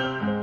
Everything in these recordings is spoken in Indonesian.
thank you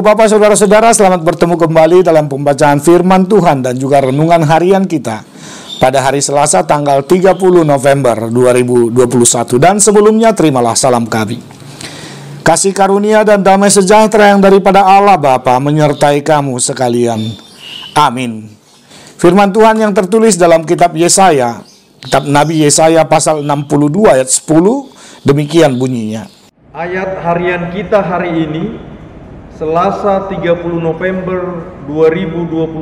Bapak, Saudara-saudara, selamat bertemu kembali dalam pembacaan firman Tuhan dan juga renungan harian kita pada hari Selasa tanggal 30 November 2021 dan sebelumnya terimalah salam kami. Kasih karunia dan damai sejahtera yang daripada Allah Bapa menyertai kamu sekalian. Amin. Firman Tuhan yang tertulis dalam kitab Yesaya, kitab Nabi Yesaya pasal 62 ayat 10, demikian bunyinya. Ayat harian kita hari ini Selasa 30 November 2021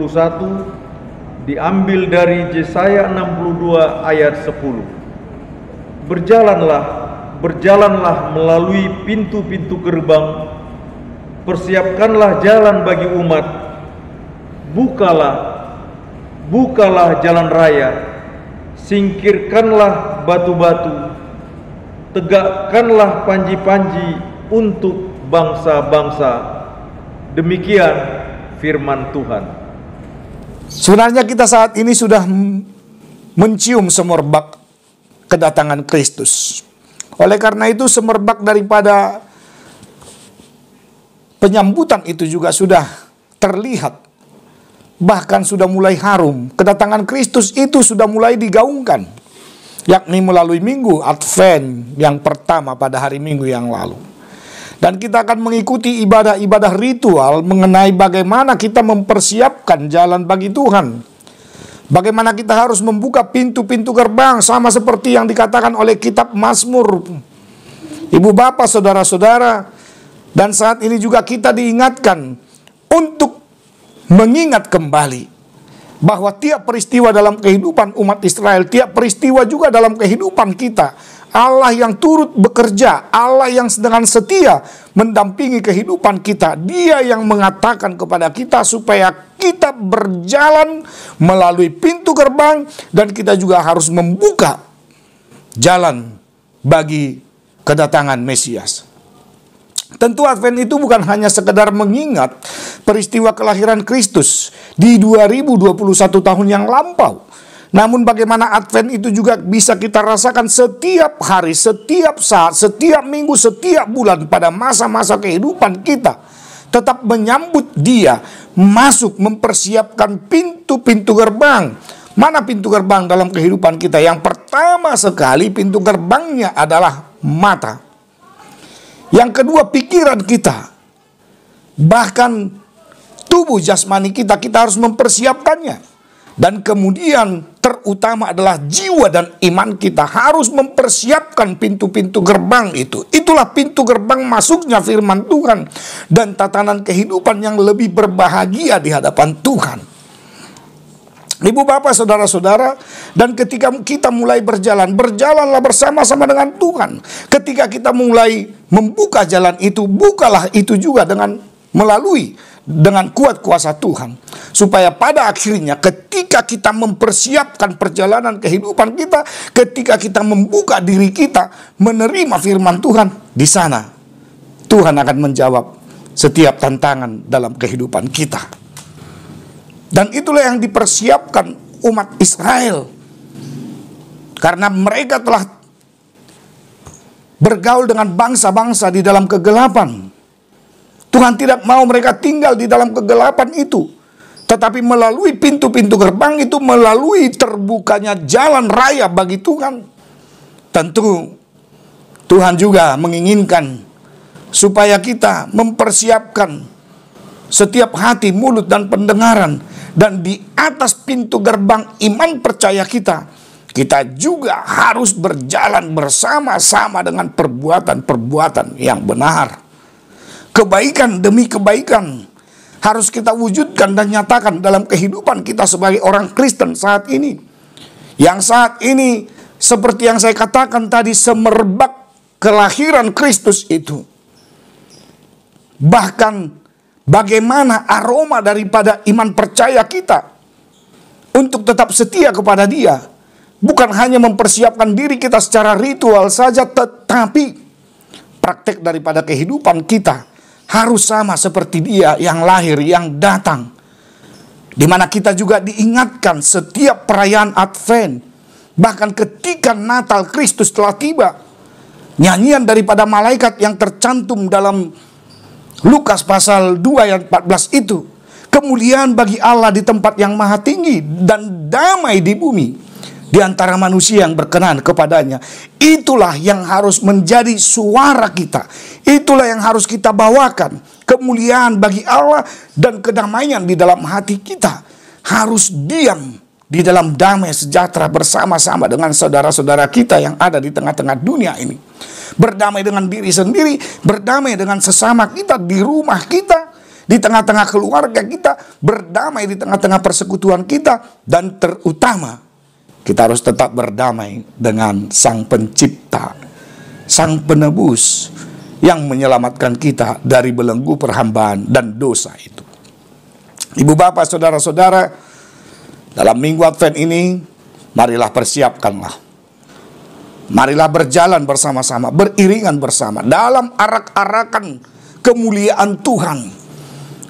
diambil dari Yesaya 62 ayat 10. Berjalanlah, berjalanlah melalui pintu-pintu gerbang, persiapkanlah jalan bagi umat, bukalah, bukalah jalan raya, singkirkanlah batu-batu, tegakkanlah panji-panji untuk bangsa-bangsa Demikian firman Tuhan. Sebenarnya kita saat ini sudah mencium semerbak kedatangan Kristus. Oleh karena itu semerbak daripada penyambutan itu juga sudah terlihat. Bahkan sudah mulai harum. Kedatangan Kristus itu sudah mulai digaungkan. Yakni melalui minggu Advent yang pertama pada hari minggu yang lalu. Dan kita akan mengikuti ibadah-ibadah ritual mengenai bagaimana kita mempersiapkan jalan bagi Tuhan. Bagaimana kita harus membuka pintu-pintu gerbang sama seperti yang dikatakan oleh kitab Mazmur. Ibu bapak, saudara-saudara, dan saat ini juga kita diingatkan untuk mengingat kembali bahwa tiap peristiwa dalam kehidupan umat Israel, tiap peristiwa juga dalam kehidupan kita Allah yang turut bekerja, Allah yang dengan setia mendampingi kehidupan kita. Dia yang mengatakan kepada kita supaya kita berjalan melalui pintu gerbang dan kita juga harus membuka jalan bagi kedatangan Mesias. Tentu Advent itu bukan hanya sekedar mengingat peristiwa kelahiran Kristus di 2021 tahun yang lampau namun bagaimana Advent itu juga bisa kita rasakan setiap hari, setiap saat, setiap minggu, setiap bulan pada masa-masa kehidupan kita. Tetap menyambut dia, masuk mempersiapkan pintu-pintu gerbang. Mana pintu gerbang dalam kehidupan kita? Yang pertama sekali pintu gerbangnya adalah mata. Yang kedua pikiran kita. Bahkan tubuh jasmani kita, kita harus mempersiapkannya dan kemudian terutama adalah jiwa dan iman kita harus mempersiapkan pintu-pintu gerbang itu. Itulah pintu gerbang masuknya firman Tuhan dan tatanan kehidupan yang lebih berbahagia di hadapan Tuhan. Ibu bapak saudara-saudara dan ketika kita mulai berjalan, berjalanlah bersama-sama dengan Tuhan. Ketika kita mulai membuka jalan itu, bukalah itu juga dengan melalui dengan kuat kuasa Tuhan supaya pada akhirnya ketika kita mempersiapkan perjalanan kehidupan kita ketika kita membuka diri kita menerima firman Tuhan di sana Tuhan akan menjawab setiap tantangan dalam kehidupan kita dan itulah yang dipersiapkan umat Israel karena mereka telah bergaul dengan bangsa-bangsa di dalam kegelapan Tuhan tidak mau mereka tinggal di dalam kegelapan itu. Tetapi melalui pintu-pintu gerbang itu melalui terbukanya jalan raya bagi Tuhan. Tentu Tuhan juga menginginkan supaya kita mempersiapkan setiap hati, mulut, dan pendengaran. Dan di atas pintu gerbang iman percaya kita, kita juga harus berjalan bersama-sama dengan perbuatan-perbuatan yang benar kebaikan demi kebaikan harus kita wujudkan dan nyatakan dalam kehidupan kita sebagai orang Kristen saat ini. Yang saat ini seperti yang saya katakan tadi semerbak kelahiran Kristus itu. Bahkan bagaimana aroma daripada iman percaya kita untuk tetap setia kepada dia. Bukan hanya mempersiapkan diri kita secara ritual saja tetapi praktek daripada kehidupan kita harus sama seperti dia yang lahir, yang datang. Di mana kita juga diingatkan setiap perayaan Advent. Bahkan ketika Natal Kristus telah tiba. Nyanyian daripada malaikat yang tercantum dalam Lukas pasal 2 ayat 14 itu. Kemuliaan bagi Allah di tempat yang maha tinggi dan damai di bumi di antara manusia yang berkenan kepadanya. Itulah yang harus menjadi suara kita. Itulah yang harus kita bawakan. Kemuliaan bagi Allah dan kedamaian di dalam hati kita. Harus diam di dalam damai sejahtera bersama-sama dengan saudara-saudara kita yang ada di tengah-tengah dunia ini. Berdamai dengan diri sendiri, berdamai dengan sesama kita di rumah kita, di tengah-tengah keluarga kita, berdamai di tengah-tengah persekutuan kita, dan terutama kita harus tetap berdamai dengan Sang Pencipta, Sang Penebus yang menyelamatkan kita dari belenggu perhambaan dan dosa itu. Ibu bapak, saudara-saudara, dalam minggu Advent ini, marilah persiapkanlah. Marilah berjalan bersama-sama, beriringan bersama, dalam arak-arakan kemuliaan Tuhan.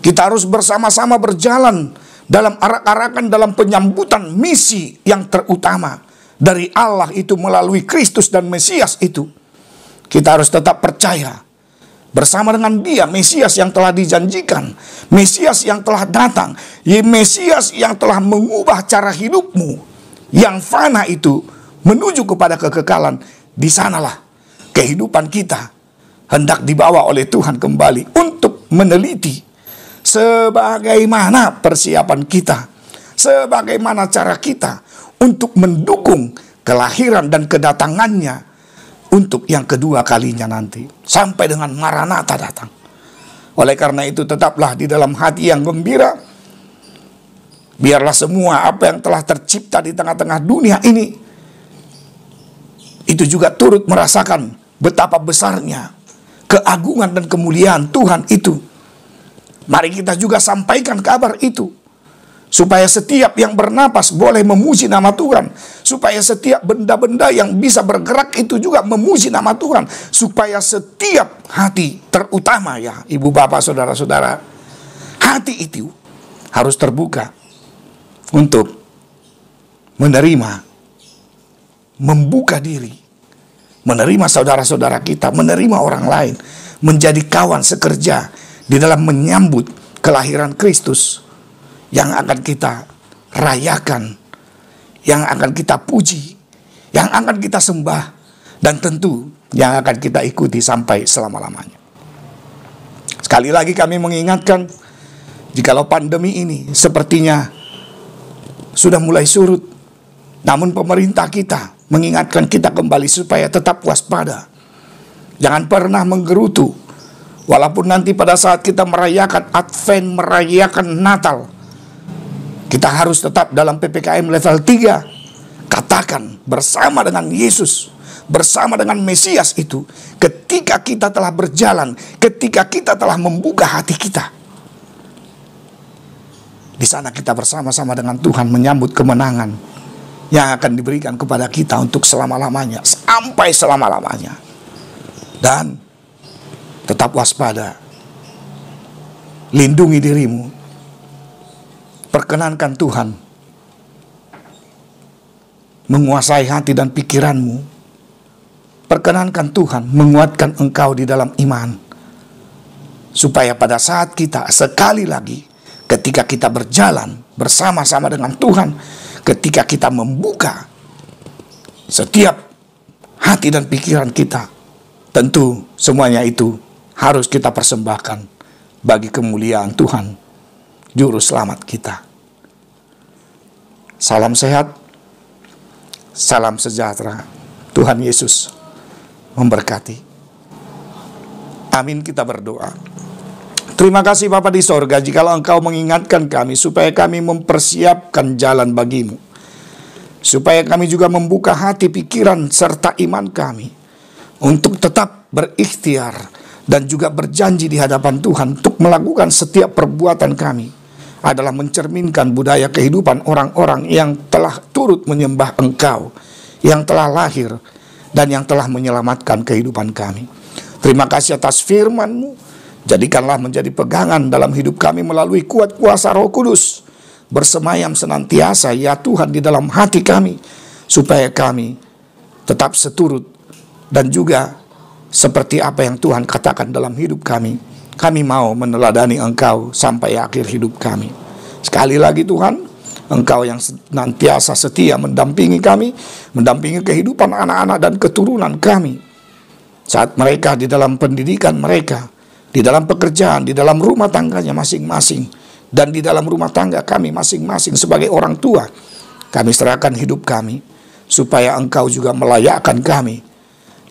Kita harus bersama-sama berjalan dalam arak-arakan dalam penyambutan misi yang terutama dari Allah itu melalui Kristus dan Mesias itu. Kita harus tetap percaya bersama dengan dia Mesias yang telah dijanjikan, Mesias yang telah datang, Mesias yang telah mengubah cara hidupmu yang fana itu menuju kepada kekekalan. Di sanalah kehidupan kita hendak dibawa oleh Tuhan kembali untuk meneliti sebagaimana persiapan kita, sebagaimana cara kita untuk mendukung kelahiran dan kedatangannya untuk yang kedua kalinya nanti sampai dengan Maranatha datang. Oleh karena itu tetaplah di dalam hati yang gembira. Biarlah semua apa yang telah tercipta di tengah-tengah dunia ini itu juga turut merasakan betapa besarnya keagungan dan kemuliaan Tuhan itu Mari kita juga sampaikan kabar itu. Supaya setiap yang bernapas boleh memuji nama Tuhan. Supaya setiap benda-benda yang bisa bergerak itu juga memuji nama Tuhan. Supaya setiap hati terutama ya ibu bapak saudara-saudara. Hati itu harus terbuka untuk menerima. Membuka diri. Menerima saudara-saudara kita. Menerima orang lain. Menjadi kawan sekerja di dalam menyambut kelahiran Kristus yang akan kita rayakan, yang akan kita puji, yang akan kita sembah, dan tentu yang akan kita ikuti sampai selama-lamanya. Sekali lagi kami mengingatkan, jikalau pandemi ini sepertinya sudah mulai surut, namun pemerintah kita mengingatkan kita kembali supaya tetap waspada. Jangan pernah menggerutu Walaupun nanti pada saat kita merayakan Advent, merayakan Natal, kita harus tetap dalam PPKM level 3. Katakan bersama dengan Yesus, bersama dengan Mesias itu, ketika kita telah berjalan, ketika kita telah membuka hati kita. Di sana kita bersama-sama dengan Tuhan menyambut kemenangan yang akan diberikan kepada kita untuk selama-lamanya, sampai selama-lamanya. Dan Tetap waspada. Lindungi dirimu. Perkenankan Tuhan menguasai hati dan pikiranmu. Perkenankan Tuhan menguatkan engkau di dalam iman. Supaya pada saat kita sekali lagi ketika kita berjalan bersama-sama dengan Tuhan, ketika kita membuka setiap hati dan pikiran kita, tentu semuanya itu harus kita persembahkan bagi kemuliaan Tuhan, Juru Selamat kita. Salam sehat, salam sejahtera. Tuhan Yesus memberkati. Amin kita berdoa. Terima kasih Bapak di sorga, jikalau engkau mengingatkan kami supaya kami mempersiapkan jalan bagimu. Supaya kami juga membuka hati pikiran serta iman kami untuk tetap berikhtiar dan juga berjanji di hadapan Tuhan untuk melakukan setiap perbuatan kami adalah mencerminkan budaya kehidupan orang-orang yang telah turut menyembah Engkau, yang telah lahir dan yang telah menyelamatkan kehidupan kami. Terima kasih atas firman-Mu. Jadikanlah menjadi pegangan dalam hidup kami melalui kuat kuasa Roh Kudus. Bersemayam senantiasa ya Tuhan di dalam hati kami supaya kami tetap seturut dan juga seperti apa yang Tuhan katakan dalam hidup kami. Kami mau meneladani Engkau sampai akhir hidup kami. Sekali lagi Tuhan, Engkau yang senantiasa setia mendampingi kami, mendampingi kehidupan anak-anak dan keturunan kami. Saat mereka di dalam pendidikan mereka, di dalam pekerjaan, di dalam rumah tangganya masing-masing, dan di dalam rumah tangga kami masing-masing sebagai orang tua, kami serahkan hidup kami supaya Engkau juga melayakkan kami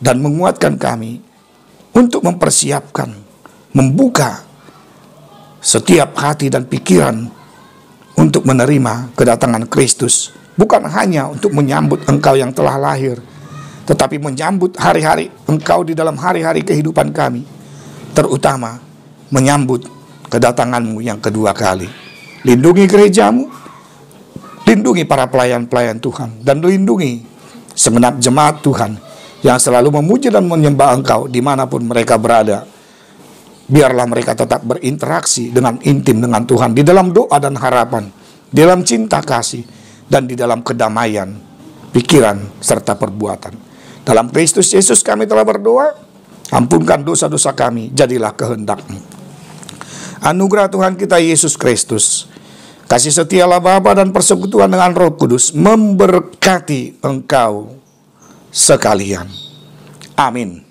dan menguatkan kami untuk mempersiapkan, membuka setiap hati dan pikiran untuk menerima kedatangan Kristus. Bukan hanya untuk menyambut engkau yang telah lahir, tetapi menyambut hari-hari engkau di dalam hari-hari kehidupan kami. Terutama menyambut kedatanganmu yang kedua kali. Lindungi gerejamu, lindungi para pelayan-pelayan Tuhan, dan lindungi segenap jemaat Tuhan yang selalu memuji dan menyembah engkau dimanapun mereka berada. Biarlah mereka tetap berinteraksi dengan intim dengan Tuhan di dalam doa dan harapan, di dalam cinta kasih, dan di dalam kedamaian, pikiran, serta perbuatan. Dalam Kristus Yesus kami telah berdoa, ampunkan dosa-dosa kami, jadilah kehendakmu. Anugerah Tuhan kita Yesus Kristus, kasih setia Allah Bapa dan persekutuan dengan Roh Kudus memberkati engkau sekalian. Amin.